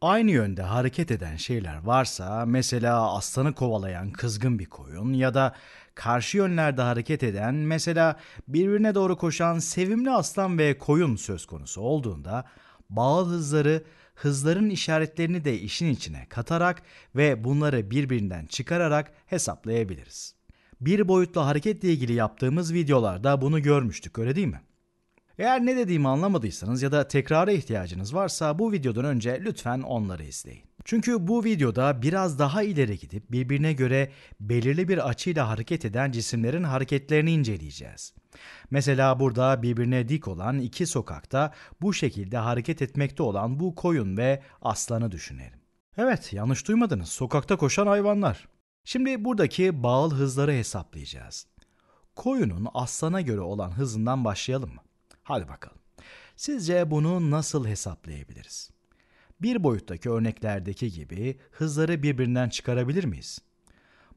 Aynı yönde hareket eden şeyler varsa mesela aslanı kovalayan kızgın bir koyun ya da karşı yönlerde hareket eden mesela birbirine doğru koşan sevimli aslan ve koyun söz konusu olduğunda bağıl hızları hızların işaretlerini de işin içine katarak ve bunları birbirinden çıkararak hesaplayabiliriz. Bir boyutlu hareketle ilgili yaptığımız videolarda bunu görmüştük öyle değil mi? Eğer ne dediğimi anlamadıysanız ya da tekrara ihtiyacınız varsa bu videodan önce lütfen onları izleyin. Çünkü bu videoda biraz daha ileri gidip birbirine göre belirli bir açıyla hareket eden cisimlerin hareketlerini inceleyeceğiz. Mesela burada birbirine dik olan iki sokakta bu şekilde hareket etmekte olan bu koyun ve aslanı düşünelim. Evet, yanlış duymadınız. Sokakta koşan hayvanlar. Şimdi buradaki bağıl hızları hesaplayacağız. Koyunun aslana göre olan hızından başlayalım mı? Hadi bakalım. Sizce bunu nasıl hesaplayabiliriz? Bir boyuttaki örneklerdeki gibi hızları birbirinden çıkarabilir miyiz?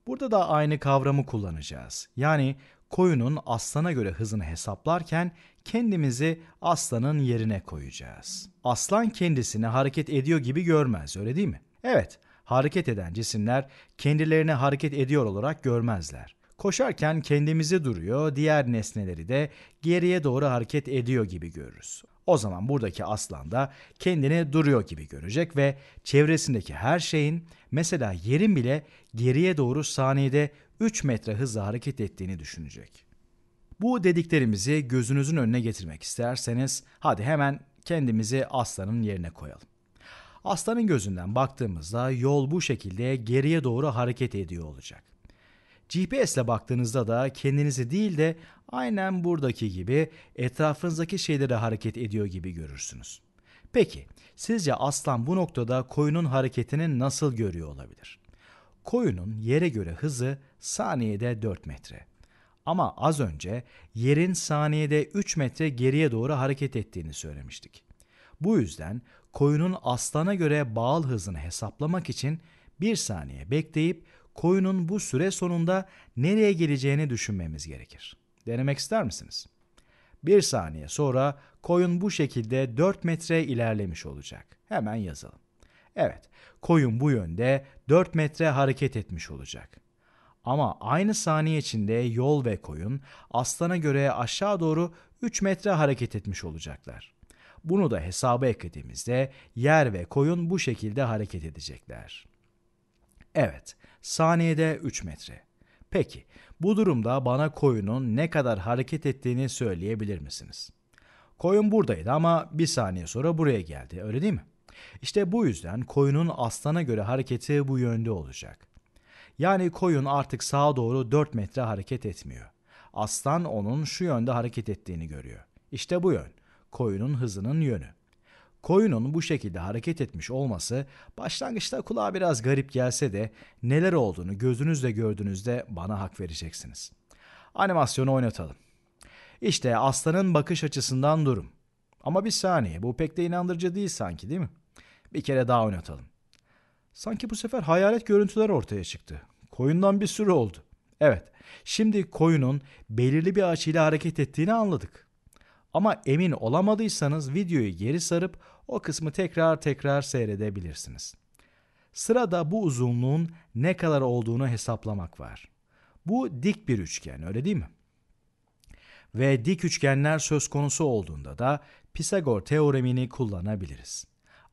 Burada da aynı kavramı kullanacağız. Yani koyunun aslana göre hızını hesaplarken kendimizi aslanın yerine koyacağız. Aslan kendisini hareket ediyor gibi görmez, öyle değil mi? Evet, hareket eden cisimler kendilerini hareket ediyor olarak görmezler. Koşarken kendimizi duruyor, diğer nesneleri de geriye doğru hareket ediyor gibi görürüz. O zaman buradaki aslan da kendini duruyor gibi görecek ve çevresindeki her şeyin mesela yerin bile geriye doğru saniyede 3 metre hızla hareket ettiğini düşünecek. Bu dediklerimizi gözünüzün önüne getirmek isterseniz hadi hemen kendimizi aslanın yerine koyalım. Aslanın gözünden baktığımızda yol bu şekilde geriye doğru hareket ediyor olacak. GPS'le baktığınızda da kendinizi değil de aynen buradaki gibi etrafınızdaki şeylere hareket ediyor gibi görürsünüz. Peki sizce aslan bu noktada koyunun hareketini nasıl görüyor olabilir? Koyunun yere göre hızı saniyede 4 metre. Ama az önce yerin saniyede 3 metre geriye doğru hareket ettiğini söylemiştik. Bu yüzden koyunun aslana göre bağıl hızını hesaplamak için 1 saniye bekleyip koyunun bu süre sonunda nereye geleceğini düşünmemiz gerekir. Denemek ister misiniz? Bir saniye sonra koyun bu şekilde 4 metre ilerlemiş olacak. Hemen yazalım. Evet, koyun bu yönde 4 metre hareket etmiş olacak. Ama aynı saniye içinde yol ve koyun aslana göre aşağı doğru 3 metre hareket etmiş olacaklar. Bunu da hesaba eklediğimizde yer ve koyun bu şekilde hareket edecekler. Evet, saniyede 3 metre. Peki, bu durumda bana koyunun ne kadar hareket ettiğini söyleyebilir misiniz? Koyun buradaydı ama bir saniye sonra buraya geldi, öyle değil mi? İşte bu yüzden koyunun aslana göre hareketi bu yönde olacak. Yani koyun artık sağa doğru 4 metre hareket etmiyor. Aslan onun şu yönde hareket ettiğini görüyor. İşte bu yön, koyunun hızının yönü. Koyunun bu şekilde hareket etmiş olması başlangıçta kulağa biraz garip gelse de neler olduğunu gözünüzle gördüğünüzde bana hak vereceksiniz. Animasyonu oynatalım. İşte aslanın bakış açısından durum. Ama bir saniye bu pek de inandırıcı değil sanki değil mi? Bir kere daha oynatalım. Sanki bu sefer hayalet görüntüler ortaya çıktı. Koyundan bir sürü oldu. Evet, şimdi koyunun belirli bir açıyla hareket ettiğini anladık. Ama emin olamadıysanız videoyu geri sarıp o kısmı tekrar tekrar seyredebilirsiniz. Sırada bu uzunluğun ne kadar olduğunu hesaplamak var. Bu dik bir üçgen öyle değil mi? Ve dik üçgenler söz konusu olduğunda da Pisagor teoremini kullanabiliriz.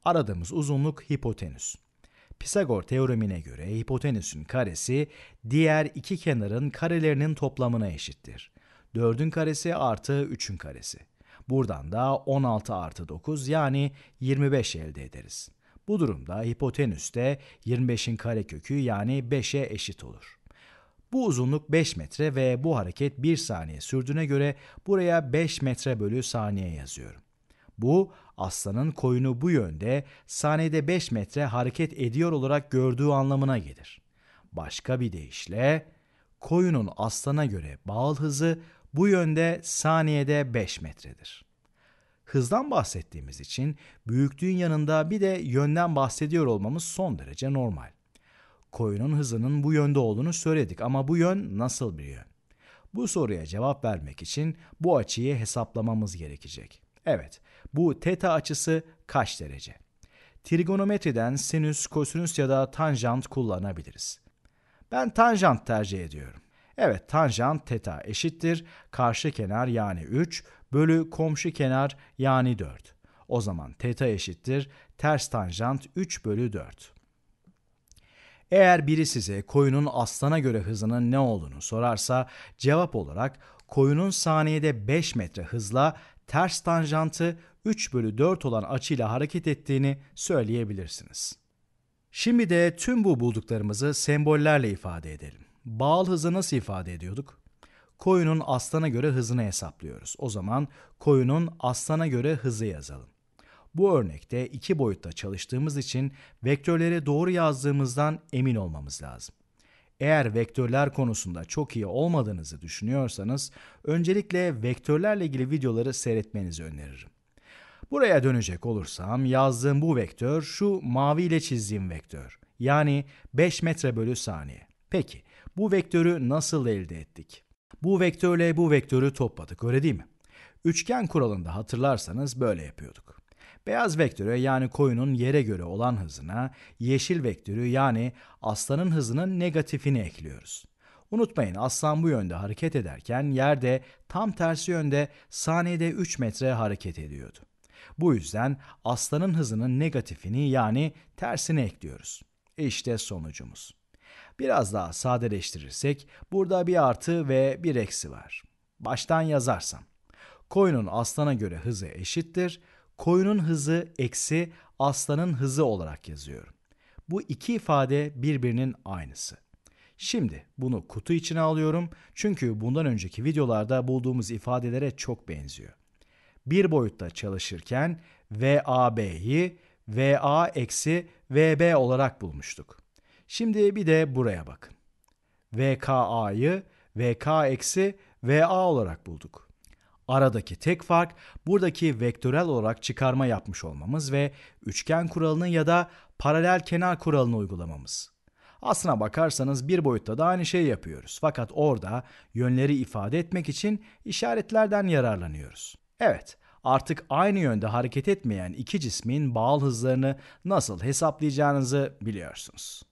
Aradığımız uzunluk hipotenüs. Pisagor teoremine göre hipotenüsün karesi diğer iki kenarın karelerinin toplamına eşittir. 4'ün karesi artı 3'ün karesi. Buradan da 16 artı 9 yani 25 elde ederiz. Bu durumda hipotenüs de 25'in karekökü yani 5'e eşit olur. Bu uzunluk 5 metre ve bu hareket 1 saniye sürdüğüne göre buraya 5 metre bölü saniye yazıyorum. Bu aslanın koyunu bu yönde saniyede 5 metre hareket ediyor olarak gördüğü anlamına gelir. Başka bir deyişle koyunun aslana göre bağıl hızı bu yönde saniyede 5 metredir. Hızdan bahsettiğimiz için büyüklüğün yanında bir de yönden bahsediyor olmamız son derece normal. Koyunun hızının bu yönde olduğunu söyledik ama bu yön nasıl bir yön? Bu soruya cevap vermek için bu açıyı hesaplamamız gerekecek. Evet, bu teta açısı kaç derece? Trigonometriden sinüs, kosinüs ya da tanjant kullanabiliriz. Ben tanjant tercih ediyorum. Evet tanjant teta eşittir karşı kenar yani 3 bölü komşu kenar yani 4. O zaman teta eşittir ters tanjant 3 bölü 4. Eğer biri size koyunun aslana göre hızının ne olduğunu sorarsa cevap olarak koyunun saniyede 5 metre hızla ters tanjantı 3 bölü 4 olan açıyla hareket ettiğini söyleyebilirsiniz. Şimdi de tüm bu bulduklarımızı sembollerle ifade edelim. Bağıl hızı nasıl ifade ediyorduk? Koyunun aslana göre hızını hesaplıyoruz. O zaman koyunun aslana göre hızı yazalım. Bu örnekte iki boyutta çalıştığımız için vektörleri doğru yazdığımızdan emin olmamız lazım. Eğer vektörler konusunda çok iyi olmadığınızı düşünüyorsanız öncelikle vektörlerle ilgili videoları seyretmenizi öneririm. Buraya dönecek olursam yazdığım bu vektör şu mavi ile çizdiğim vektör. Yani 5 metre bölü saniye. Peki bu vektörü nasıl elde ettik? Bu vektörle bu vektörü topladık öyle değil mi? Üçgen kuralında hatırlarsanız böyle yapıyorduk. Beyaz vektörü yani koyunun yere göre olan hızına, yeşil vektörü yani aslanın hızının negatifini ekliyoruz. Unutmayın aslan bu yönde hareket ederken yerde tam tersi yönde saniyede 3 metre hareket ediyordu. Bu yüzden aslanın hızının negatifini yani tersini ekliyoruz. İşte sonucumuz biraz daha sadeleştirirsek burada bir artı ve bir eksi var. Baştan yazarsam. Koyunun aslana göre hızı eşittir. Koyunun hızı eksi aslanın hızı olarak yazıyorum. Bu iki ifade birbirinin aynısı. Şimdi bunu kutu içine alıyorum çünkü bundan önceki videolarda bulduğumuz ifadelere çok benziyor. Bir boyutta çalışırken VAB'yi VA eksi VB olarak bulmuştuk. Şimdi bir de buraya bakın. VKA'yı VK eksi VA olarak bulduk. Aradaki tek fark buradaki vektörel olarak çıkarma yapmış olmamız ve üçgen kuralını ya da paralel kenar kuralını uygulamamız. Aslına bakarsanız bir boyutta da aynı şeyi yapıyoruz. Fakat orada yönleri ifade etmek için işaretlerden yararlanıyoruz. Evet, artık aynı yönde hareket etmeyen iki cismin bağlı hızlarını nasıl hesaplayacağınızı biliyorsunuz.